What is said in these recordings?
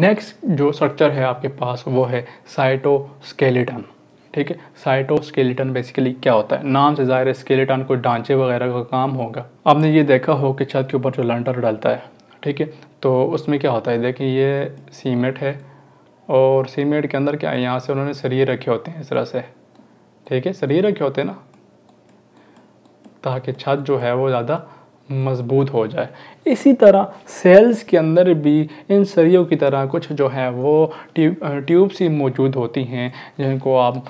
next जो structure है आपके पास वो है साइटोस्केलेटन ठीक है साइटोस्केलेटन बेसिकली क्या होता है नाम से ज़ाहिर है स्केलेटन कोई ढांचे वगैरह का काम होगा आपने ये देखा हो कि छत के ऊपर जो लंटर डलता है ठीक है तो उसमें क्या होता है देखिए ये सीमेंट है और सीमेंट के अंदर क्या है यहाँ से उन्होंने शरीर रखे होते हैं इस तरह से ठीक है शरीर रखे होते हैं ना ताकि छत जो है वो ज़्यादा मजबूत हो जाए इसी तरह सेल्स के अंदर भी इन सरियों की तरह कुछ जो है वो ट्यूब ट्यूब्स ही मौजूद होती हैं जिनको आप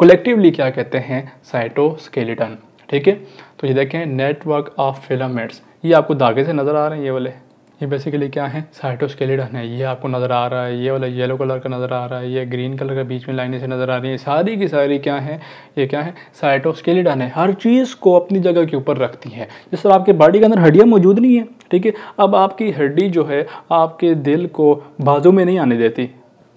कलेक्टिवली क्या कहते हैं साइटोस्केलेटन ठीक है तो ये देखें नेटवर्क ऑफ फिलामेंट्स ये आपको धागे से नज़र आ रहे हैं ये वाले ये बेसिकली क्या है साइटोस्केलेटन है ये आपको नज़र आ रहा है ये वाला येलो कलर का नज़र आ रहा है ये ग्रीन कलर का बीच में लाइनें से नज़र आ रही है सारी की सारी क्या है ये क्या है साइटोस्केलेटन है हर चीज़ को अपनी जगह के ऊपर रखती है जिस तरह आपके बॉडी के अंदर हड्डियाँ मौजूद नहीं है ठीक है अब आपकी हड्डी जो है आपके दिल को बाजू में नहीं आने देती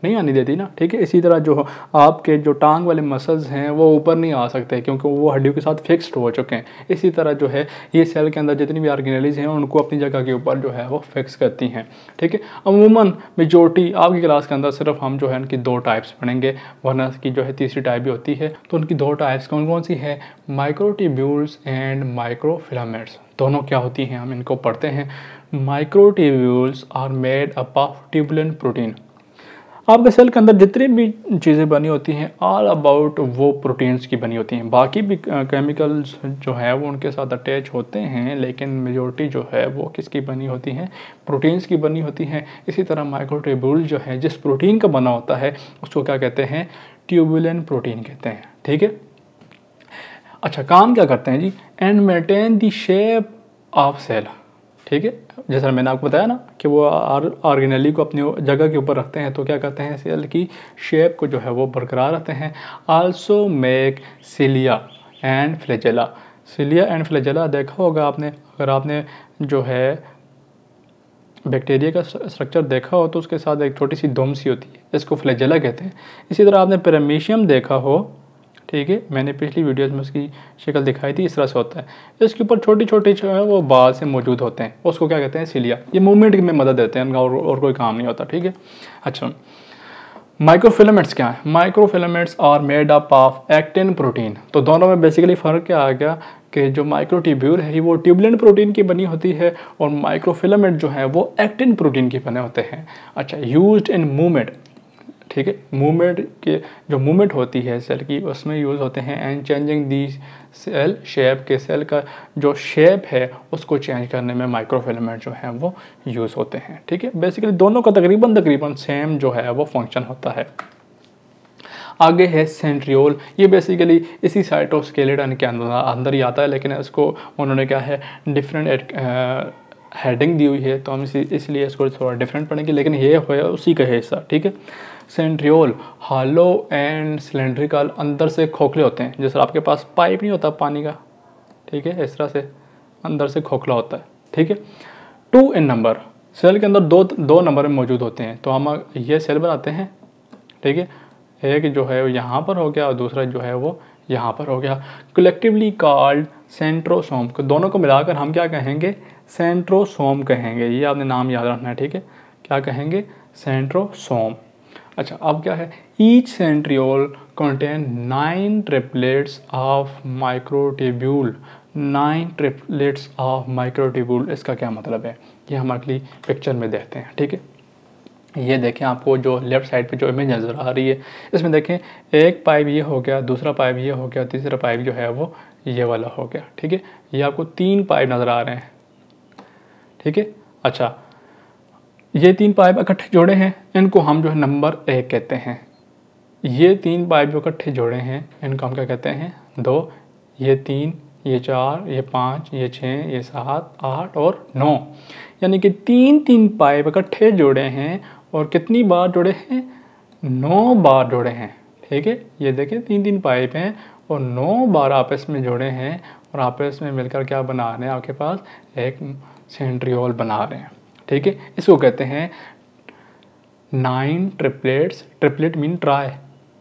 नहीं आने देती ना ठीक है इसी तरह जो आपके जो टांग वाले मसल्स हैं वो ऊपर नहीं आ सकते क्योंकि वो हड्डियों के साथ फिक्स्ड हो चुके हैं इसी तरह जो है ये सेल के अंदर जितनी भी आर्गेनलीज हैं उनको अपनी जगह के ऊपर जो है वो फिक्स करती हैं ठीक है अमूमन मेजोरिटी आपकी क्लास के अंदर सिर्फ हम जो है उनकी दो टाइप्स पढ़ेंगे वरना की जो है तीसरी टाइप भी होती है तो उनकी दो टाइप्स कौन कौन सी है माइक्रोटिब्यूल्स एंड माइक्रोफिलामेंट्स दोनों क्या होती हैं हम इनको पढ़ते हैं microtubules are made up of tubulin protein आपके सेल के अंदर जितनी भी चीज़ें बनी होती हैं ऑल अबाउट वो प्रोटीन्स की बनी होती हैं बाकी भी केमिकल्स जो है वो उनके साथ अटैच होते हैं लेकिन मेजोरिटी जो है वो किसकी बनी होती हैं प्रोटीन्स की बनी होती हैं इसी तरह माइक्रोट्यूबुल जो है जिस प्रोटीन का बना होता है उसको क्या कहते हैं ट्यूबुलन प्रोटीन कहते हैं ठीक है अच्छा काम क्या करते हैं जी and maintain the shape of cell ठीक है जैसा मैंने आपको बताया ना कि वो आर आर्गेनली को अपनी जगह के ऊपर रखते हैं तो क्या करते हैं सेल की शेप को जो है वो बरकरार रखते हैं also make cilia and flagella cilia and flagella देखा होगा आपने अगर आपने जो है बैक्टीरिया का स्ट्रक्चर देखा हो तो उसके साथ एक छोटी सी दोम सी होती है जिसको फ्लेजला कहते हैं इसी तरह आपने पेरामीशियम देखा हो ठीक है मैंने पिछली वीडियोस में उसकी शक्ल दिखाई थी इस तरह से होता है इसके ऊपर छोटे छोटे जो है वो बाल से मौजूद होते हैं उसको क्या कहते हैं सिलिया ये मूवमेंट में मदद देते हैं उनका और, और कोई काम नहीं होता ठीक है अच्छा माइक्रोफिलामेंट्स क्या है microfilaments are made up of actin protein तो दोनों में बेसिकली फ़र्क क्या आ गया कि जो ट्यूब्यूल है वो ट्यूबलेंट प्रोटीन की बनी होती है और माइक्रोफिलामेंट जो है वो एक्टिन प्रोटीन के बने होते हैं अच्छा यूज इन मूवमेंट ठीक है मूवमेंट के जो मूवमेंट होती है सेल की उसमें यूज़ होते हैं and changing the cell shape के सेल का जो शेप है उसको चेंज करने में माइक्रोफिलामेंट जो हैं वो यूज़ होते हैं ठीक है बेसिकली दोनों का तकरीबन तकरीबन सेम जो है वो फंक्शन होता है आगे है सेंट्रियोल ये बेसिकली इसी साइटोस्केलेटन के अंदर अंदर ही आता है लेकिन इसको उन्होंने क्या है डिफरेंट हेडिंग दी हुई है तो हम इसी इसलिए इसको थोड़ा डिफरेंट पढ़ेंगे लेकिन ये हो उसी का हिस्सा ठीक है सेंट्रियोल हालो एंड सिलेंड्रिकल अंदर से खोखले होते हैं जैसे आपके पास पाइप नहीं होता पानी का ठीक है इस तरह से अंदर से खोखला होता है ठीक है टू इन नंबर सेल के अंदर दो दो नंबर में मौजूद होते हैं तो हम ये सेल बनाते हैं ठीक है एक जो है यहाँ पर हो गया और दूसरा जो है वो यहाँ पर हो गया कलेक्टिवली कॉल्ड सेंट्रोसोम को दोनों को मिलाकर हम क्या कहेंगे सेंट्रोसोम कहेंगे ये आपने नाम याद रखना है ठीक है क्या कहेंगे सेंट्रोसोम अच्छा अब क्या है each centriole contain nine triplets of microtubule nine triplets of microtubule इसका क्या मतलब है ये हम अगली पिक्चर में देखते हैं ठीक है ये देखें आपको जो लेफ़्ट साइड पे जो इमेज नज़र आ रही है इसमें देखें एक पाइप ये हो गया दूसरा पाइप ये हो गया तीसरा पाइप जो है वो ये वाला हो गया ठीक है ये आपको तीन पाइप नज़र आ रहे हैं ठीक है अच्छा ये तीन पाइप इकट्ठे जोड़े हैं इनको हम जो है नंबर एक कहते हैं ये तीन पाइप जो इकट्ठे जोड़े हैं इनको हम क्या कहते हैं दो ये तीन ये चार ये पाँच ये छः ये सात आठ और नौ यानी कि तीन तीन पाइप इकट्ठे जोड़े हैं और कितनी बार जुड़े हैं नौ बार जुड़े हैं ठीक है ये देखें तीन तीन पाइप हैं और नौ बार आपस में जुड़े हैं और आपस में मिलकर क्या बना रहे हैं आपके पास एक सेंट्रियोल बना रहे हैं ठीक है इसको कहते हैं nine triplets triplet mean tri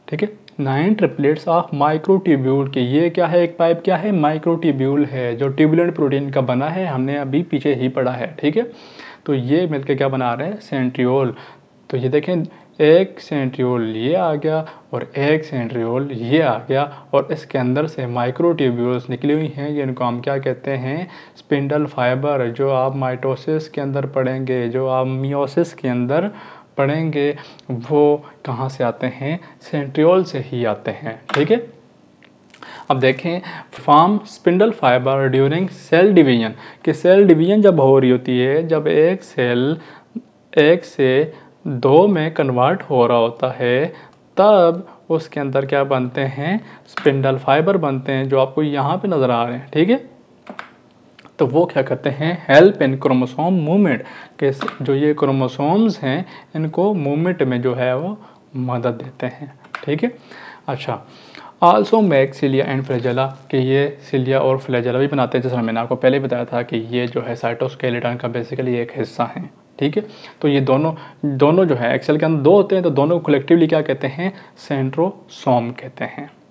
ठीक है नाइन ट्रिपलेट्स ऑफ माइक्रोट्यूब्यूल के ये क्या है एक पाइप क्या है माइक्रोट्यूब्यूल है जो ट्यूबुलेंट प्रोटीन का बना है हमने अभी पीछे ही पढ़ा है ठीक है तो ये मिलकर क्या बना रहे हैं सेंट्रियोल तो ये देखें एक सेंट्रियोल ये आ गया और एक सेंट्रियोल ये आ गया और इसके अंदर से माइक्रोट्यूब्यूल्स निकली हुई हैं जिनको हम क्या कहते हैं स्पिंडल फाइबर जो आप माइटोसिस के अंदर पढ़ेंगे जो आप मियोसिस के अंदर पढ़ेंगे वो कहाँ से आते हैं सेंट्रियोल से ही आते हैं ठीक है अब देखें form spindle fibre during cell division कि सेल डिवीजन जब हो रही होती है जब एक सेल एक से दो में कन्वर्ट हो रहा होता है तब उसके अंदर क्या बनते हैं स्पिंडल फाइबर बनते हैं जो आपको यहाँ पे नज़र आ रहे हैं ठीक है तो वो क्या करते हैं हेल्प इन क्रोमोसोम मूवमेंट के जो ये क्रोमोसोम्स हैं इनको मूवमेंट में जो है वो मदद देते हैं ठीक है अच्छा also make cilia and flagella कि ये सिलिया और फ्लैजला भी बनाते हैं जैसा मैंने आपको पहले बताया था कि ये जो है साइटोस्केलेटन का बेसिकली एक हिस्सा है ठीक है तो ये दोनों दोनों जो है एक्सेल के अंदर दो होते हैं तो दोनों को कलेक्टिवली क्या कहते हैं सेंट्रोसोम कहते हैं